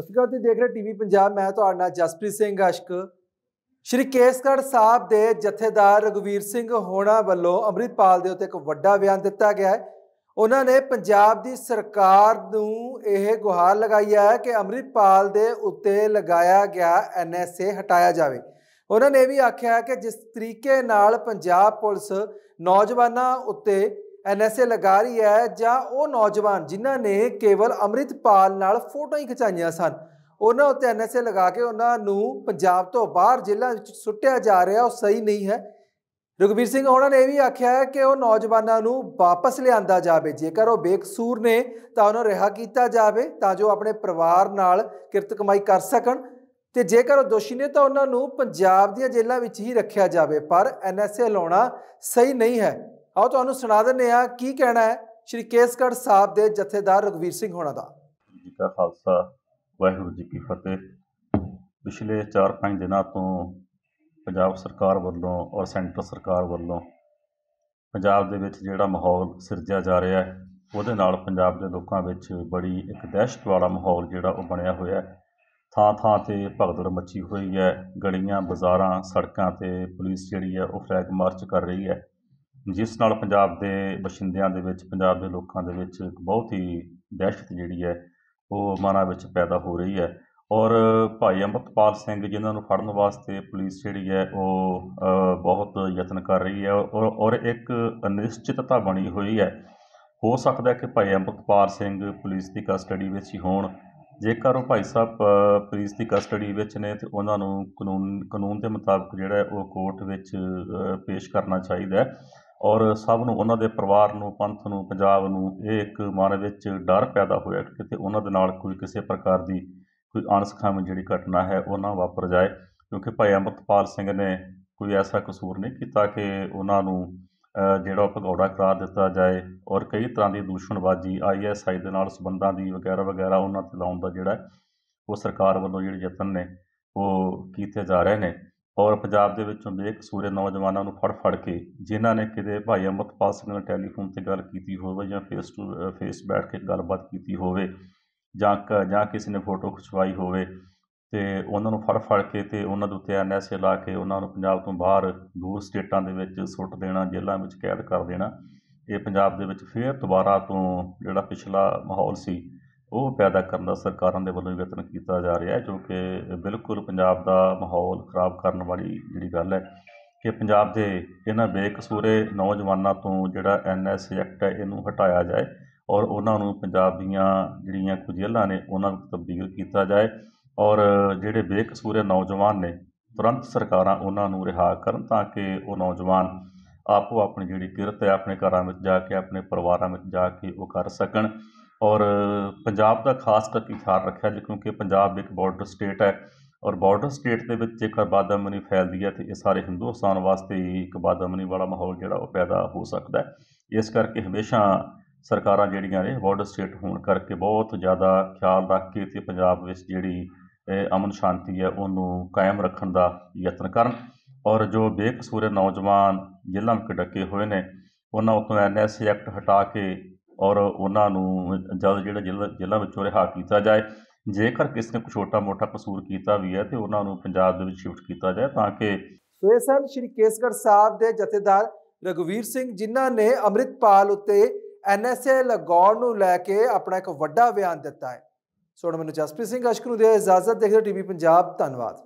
ਸਤਿ ਸ਼੍ਰੀ ਅਕਾਲ ਤੁਸੀਂ ਦੇਖ ਰਹੇ ਟੀਵੀ ਪੰਜਾਬ ਮੈਂ ਤੁਹਾਡਾ ਨਾਲ ਜਸਪ੍ਰੀਤ ਸਿੰਘ ਅਸ਼ਕ ਸ਼੍ਰੀ ਕੇਸਗੜ ਸਾਹਿਬ ਦੇ ਜਥੇਦਾਰ ਰਗਵੀਰ ਸਿੰਘ ਹੋਣਾ ਵੱਲੋਂ ਅੰਮ੍ਰਿਤਪਾਲ ਦੇ ਉੱਤੇ ਇੱਕ ਵੱਡਾ ਬਿਆਨ ਦਿੱਤਾ ਗਿਆ ਹੈ ਉਹਨਾਂ ਨੇ ਪੰਜਾਬ ਦੀ ਸਰਕਾਰ ਨੂੰ ਇਹ ਗੁਹਾਰ ਲਗਾਈ ਹੈ ਕਿ ਅੰਮ੍ਰਿਤਪਾਲ ਦੇ ਉੱਤੇ ਲਗਾਇਆ ਗਿਆ ਐਨਐਸਏ ਹਟਾਇਆ ਜਾਵੇ ਉਹਨਾਂ ਨੇ ਵੀ ਆਖਿਆ ਕਿ ਜਿਸ ਤਰੀਕੇ ਨਾਲ ਪੰਜਾਬ ਪੁਲਿਸ ਨੌਜਵਾਨਾਂ ਉੱਤੇ ਐਨਐਸਏ ਲਗਾ ਰਹੀ ਹੈ ਜਾਂ ਉਹ ਨੌਜਵਾਨ ਜਿਨ੍ਹਾਂ ਨੇ ਕੇਵਲ ਅਮਰਿਤਪਾਲ ਨਾਲ ਫੋਟੋ ਹੀ ਖਿਚਾਈਆਂ ਸਨ ਉਹਨਾਂ ਉੱਤੇ ਐਨਐਸਏ ਲਗਾ ਕੇ ਉਹਨਾਂ ਨੂੰ ਪੰਜਾਬ ਤੋਂ ਬਾਹਰ ਜ਼ਿਲ੍ਹਾ ਵਿੱਚ ਸੁੱਟਿਆ ਜਾ ਰਿਹਾ ਉਹ ਸਹੀ ਨਹੀਂ ਹੈ ਰਗਵੀਰ ਸਿੰਘ ਉਹਨਾਂ ਨੇ ਇਹ ਵੀ ਆਖਿਆ ਹੈ ਕਿ ਉਹ ਨੌਜਵਾਨਾਂ ਨੂੰ ਵਾਪਸ ਲਿਆਂਦਾ ਜਾਵੇ ਜੇਕਰ ਉਹ ਬੇਕਸੂਰ ਨੇ ਤਾਂ ਉਹਨਾਂ ਰਿਹਾ ਕੀਤਾ ਜਾਵੇ ਤਾਂ ਜੋ ਆਪਣੇ ਪਰਿਵਾਰ ਨਾਲ ਕਿਰਤ ਕਮਾਈ ਕਰ ਸਕਣ ਤੇ ਜੇਕਰ ਉਹ ਦੋਸ਼ੀ ਨੇ ਤਾਂ ਉਹਨਾਂ ਨੂੰ ਪੰਜਾਬ ਦੀਆਂ ਜੇਲ੍ਹਾਂ ਵਿੱਚ ਹੀ ਰੱਖਿਆ ਜਾਵੇ ਪਰ ਐਨਐਸਏ ਲਾਉਣਾ ਸਹੀ ਨਹੀਂ ਹੈ ਆਓ ਤੁਹਾਨੂੰ ਸੁਣਾ ਦਿੰਦੇ ਆ ਕੀ ਕਹਿਣਾ ਹੈ ਸ਼੍ਰੀ ਕੇਸਗੜ ਸਾਹਿਬ ਦੇ ਜਥੇਦਾਰ ਰਗਵੀਰ ਸਿੰਘ ਹੋਣਾ ਦਾ ਜੀ ਕਾ ਖਾਲਸਾ ਵਾਹਿਗੁਰੂ ਜੀ ਕੀ ਫਤਿਹ ਪਿਛਲੇ 4-5 ਦਿਨਾਂ ਤੋਂ ਪੰਜਾਬ ਸਰਕਾਰ ਵੱਲੋਂ ਔਰ ਸੈਂਟਰ ਸਰਕਾਰ ਵੱਲੋਂ ਪੰਜਾਬ ਦੇ ਵਿੱਚ ਜਿਹੜਾ ਮਾਹੌਲ ਸਿਰਜਿਆ ਜਾ ਰਿਹਾ ਹੈ ਉਹਦੇ ਨਾਲ ਪੰਜਾਬ ਦੇ ਲੋਕਾਂ ਵਿੱਚ ਬੜੀ ਇੱਕ ਦਹਿਸ਼ਤ ਵਾਲਾ ਮਾਹੌਲ ਜਿਹੜਾ ਉਹ ਬਣਿਆ ਹੋਇਆ ਹੈ ਥਾਂ-ਥਾਂ ਤੇ ਭਗਦੜ ਮੱਚੀ ਹੋਈ ਹੈ ਗਲੀਆਂ ਬਾਜ਼ਾਰਾਂ ਸੜਕਾਂ ਤੇ ਪੁਲਿਸ ਜਿਹੜੀ ਹੈ ਉਹ ਫਲੈਗ ਮਾਰਚ ਕਰ ਰਹੀ ਹੈ ਜਿਸ ਨਾਲ ਪੰਜਾਬ ਦੇ ਬਸ਼ਿੰਦਿਆਂ ਦੇ ਵਿੱਚ ਪੰਜਾਬ ਦੇ ਲੋਕਾਂ ਦੇ ਵਿੱਚ ਇੱਕ ਬਹੁਤ ਹੀ ਦਹਿਸ਼ਤ ਜਿਹੜੀ ਹੈ ਉਹ ਮਨਾਂ ਵਿੱਚ ਪੈਦਾ ਹੋ ਰਹੀ ਹੈ ਔਰ ਭਾਈ ਅੰਮ੍ਰਿਤਪਾਲ ਸਿੰਘ ਜਿਨ੍ਹਾਂ ਨੂੰ ਫੜਨ ਵਾਸਤੇ ਪੁਲਿਸ ਜਿਹੜੀ ਹੈ ਉਹ ਬਹੁਤ ਯਤਨ ਕਰ ਰਹੀ ਹੈ ਔਰ ਇੱਕ ਅਨਿਸ਼ਚਿਤਤਾ ਬਣੀ ਹੋਈ ਹੈ ਹੋ ਸਕਦਾ ਹੈ ਕਿ ਭਾਈ ਅੰਮ੍ਰਿਤਪਾਲ ਸਿੰਘ ਪੁਲਿਸ ਦੀ ਕਸਟਡੀ ਵਿੱਚ ਹੀ ਹੋਣ ਜੇਕਰ ਉਹ ਭਾਈ ਸਾਹਿਬ ਪੁਲਿਸ ਦੀ ਕਸਟਡੀ ਵਿੱਚ ਨੇ ਤੇ ਉਹਨਾਂ ਨੂੰ ਕਾਨੂੰਨ ਕਾਨੂੰਨ ਦੇ ਮੁਤਾਬਕ ਜਿਹੜਾ ਉਹ ਕੋਰਟ ਵਿੱਚ ਪੇਸ਼ ਕਰਨਾ ਚਾਹੀਦਾ ਹੈ ਔਰ ਸਭ ਨੂੰ ਉਹਨਾਂ ਦੇ ਪਰਿਵਾਰ ਨੂੰ ਪੰਥ ਨੂੰ ਪੰਜਾਬ ਨੂੰ ਇਹ ਇੱਕ ਮਨ ਵਿੱਚ ਡਰ ਪੈਦਾ ਹੋਇਆ ਕਿ ਕਿਤੇ ਉਹਨਾਂ ਦੇ ਨਾਲ ਕੋਈ ਕਿਸੇ ਪ੍ਰਕਾਰ ਦੀ ਕੋਈ ਅਣਸਖਾਵੀਂ ਜਿਹੜੀ ਘਟਨਾ ਹੈ ਉਹ ਨਾ ਵਾਪਰ ਜਾਏ ਕਿਉਂਕਿ ਭਾਈ ਅਮਰਤਪਾਲ ਸਿੰਘ ਨੇ ਕੋਈ ਐਸਾ ਕਸੂਰ ਨਹੀਂ ਕੀਤਾ ਕਿ ਉਹਨਾਂ ਨੂੰ ਜਿਹੜਾ ਭਗੌੜਾ ਕਰਾਰ ਦਿੱਤਾ ਜਾਏ ਔਰ ਕਈ ਤਰ੍ਹਾਂ ਦੀ ਦੂਸ਼ਣਬਾਜ਼ੀ ਆਈਐਸਆਈ ਦੇ ਨਾਲ ਸਬੰਧਾਂ ਦੀ ਵਗੈਰਾ ਵਗੈਰਾ ਉਹਨਾਂ ਤੇ ਲਾਉਣ ਦਾ ਜਿਹੜਾ ਉਹ ਸਰਕਾਰ ਵੱਲੋਂ ਜਿਹੜੇ ਯਤਨ ਨੇ ਉਹ ਕੀਤੇ ਜਾ ਰਹੇ ਨੇ ਔਰ ਪੰਜਾਬ ਦੇ ਵਿੱਚੋਂ ਸੂਰੇ ਨੌਜਵਾਨਾਂ ਨੂੰ ਫੜ ਫੜ ਕੇ ਜਿਨ੍ਹਾਂ ਨੇ ਕਿਤੇ ਭਾਈ ਅਮਰਪਾਲ ਸਿੰਘ ਨਾਲ ਟੈਲੀਫੋਨ ਤੇ ਗੱਲ ਕੀਤੀ ਹੋਵੇ ਜਾਂ ਫੇਸ ਟੂ ਫੇਸ ਬੈਠ ਕੇ ਗੱਲਬਾਤ ਕੀਤੀ ਹੋਵੇ ਜਾਂ ਜਾਂ ਕਿਸੇ ਨੇ ਫੋਟੋ ਖਿਚਵਾਈ ਹੋਵੇ ਤੇ ਉਹਨਾਂ ਨੂੰ ਫੜ ਫੜ ਕੇ ਤੇ ਉਹਨਾਂ ਦੇ ਉੱਤੇ ਐਨਐਸਏ ਲਾ ਕੇ ਉਹਨਾਂ ਨੂੰ ਪੰਜਾਬ ਤੋਂ ਬਾਹਰ ਦੂਰ ਸਟੇਟਾਂ ਦੇ ਵਿੱਚ ਸੁੱਟ ਦੇਣਾ ਜੇਲ੍ਹਾਂ ਵਿੱਚ ਕੈਦ ਕਰ ਦੇਣਾ ਇਹ ਪੰਜਾਬ ਦੇ ਵਿੱਚ ਫੇਰ ਦੁਬਾਰਾ ਤੋਂ ਜਿਹੜਾ ਪਿਛਲਾ ਮਾਹੌਲ ਸੀ ਉਹ ਪੈਦਾ ਕਰਨ ਦਾ ਸਰਕਾਰਾਂ ਦੇ ਵੱਲੋਂ ਯਤਨ ਕੀਤਾ ਜਾ ਰਿਹਾ ਜੋ ਕਿ ਬਿਲਕੁਲ ਪੰਜਾਬ ਦਾ ਮਾਹੌਲ ਖਰਾਬ ਕਰਨ ਵਾਲੀ ਜਿਹੜੀ ਗੱਲ ਹੈ ਕਿ ਪੰਜਾਬ ਦੇ ਇਹਨਾਂ ਬੇਕਸੂਰੇ ਨੌਜਵਾਨਾਂ ਤੋਂ ਜਿਹੜਾ ਐਨ ਐਸ ਐਕਟ ਹੈ ਇਹਨੂੰ ਹਟਾਇਆ ਜਾਏ ਔਰ ਉਹਨਾਂ ਨੂੰ ਪੰਜਾਬ ਦੀਆਂ ਜਿਹੜੀਆਂ ਕੁਝ ਜੇਲ੍ਹਾਂ ਨੇ ਉਹਨਾਂ ਨੂੰ ਤਬਦੀਲ ਕੀਤਾ ਜਾਏ ਔਰ ਜਿਹੜੇ ਬੇਕਸੂਰੇ ਨੌਜਵਾਨ ਨੇ ਤੁਰੰਤ ਸਰਕਾਰਾਂ ਉਹਨਾਂ ਨੂੰ ਰਿਹਾ ਕਰਨ ਤਾਂ ਕਿ ਉਹ ਨੌਜਵਾਨ ਆਪੋ ਆਪਣੀ ਜਿਹੜੀ ਕਿਰਤ ਹੈ ਆਪਣੇ ਘਰਾਂ ਵਿੱਚ ਜਾ ਕੇ ਆਪਣੇ ਪਰਿਵਾਰਾਂ ਵਿੱਚ ਜਾ ਕੇ ਉਹ ਕਰ ਸਕਣ ਔਰ ਪੰਜਾਬ ਦਾ ਖਾਸ ਕਰਕੇ ਖਿਆਲ ਰੱਖਿਆ ਜੀ ਕਿਉਂਕਿ ਪੰਜਾਬ ਇੱਕ ਬਾਰਡਰ ਸਟੇਟ ਹੈ ਔਰ ਬਾਰਡਰ ਸਟੇਟ ਦੇ ਵਿੱਚ ਜੇਕਰ ਬਾਦਮਨੀ ਫੈਲਦੀ ਹੈ ਤੇ ਇਹ ਸਾਰੇ ਹਿੰਦੁਸਤਾਨ ਵਾਸਤੇ ਇੱਕ ਬਾਦਮਨੀ ਵਾਲਾ ਮਾਹੌਲ ਜਿਹੜਾ ਉਹ ਪੈਦਾ ਹੋ ਸਕਦਾ ਹੈ ਇਸ ਕਰਕੇ ਹਮੇਸ਼ਾ ਸਰਕਾਰਾਂ ਜਿਹੜੀਆਂ ਨੇ ਬਾਰਡਰ ਸਟੇਟ ਹੋਣ ਕਰਕੇ ਬਹੁਤ ਜ਼ਿਆਦਾ ਖਿਆਲ ਰੱਖ ਕੇ ਤੇ ਪੰਜਾਬ ਵਿੱਚ ਜਿਹੜੀ ਅਮਨ ਸ਼ਾਂਤੀ ਹੈ ਉਹਨੂੰ ਕਾਇਮ ਰੱਖਣ ਦਾ ਯਤਨ ਕਰਨ ਔਰ ਜੋ ਬੇਕਸੂਰੇ ਨੌਜਵਾਨ ਜਿਲ੍ਹਾ ਵਿੱਚ ਡੱਕੇ ਹੋਏ ਨੇ ਉਹਨਾਂ ਉੱਤੋਂ ਐਨਐਸਏ ਐਕਟ ਹਟਾ ਕੇ ਔਰ ਉਹਨਾਂ ਨੂੰ ਜਦ ਜਿਹੜਾ ਜ਼ਿਲ੍ਹਾ ਵਿੱਚੋਂ ਰਿਹਾ ਕੀਤਾ ਜਾਏ ਜੇਕਰ ਕਿਸੇ ਨੇ ਕੋਈ ਛੋਟਾ-ਮੋਟਾ ਕਸੂਰ ਕੀਤਾ ਵੀ ਹੈ ਤੇ ਉਹਨਾਂ ਨੂੰ ਪੰਜਾਬ ਦੇ ਵਿੱਚ ਸ਼ਿਫਟ ਕੀਤਾ ਜਾਏ ਤਾਂ ਕਿ ਸੋ ਇਹ ਸਨ ਸ਼੍ਰੀ ਕੇਸਗੜ ਸਾਹਿਬ ਦੇ ਜਥੇਦਾਰ ਰਗਵੀਰ ਸਿੰਘ ਜਿਨ੍ਹਾਂ ਨੇ ਅਮਰਿਤਪਾਲ ਉੱਤੇ ਐਨਐਸਏ ਲਗਾਉਣ ਨੂੰ ਲੈ ਕੇ ਆਪਣਾ ਇੱਕ ਵੱਡਾ ਬਿਆਨ ਦਿੱਤਾ ਹੈ ਹੁਣ ਮੈਨੂੰ ਜਸਪ੍ਰੀਤ ਸਿੰਘ ਅਸ਼ਕ ਨੂੰ ਦੇ ਇਜਾਜ਼ਤ ਦੇਖਦੇ ਟੀਵੀ ਪੰਜਾਬ ਧੰਨਵਾਦ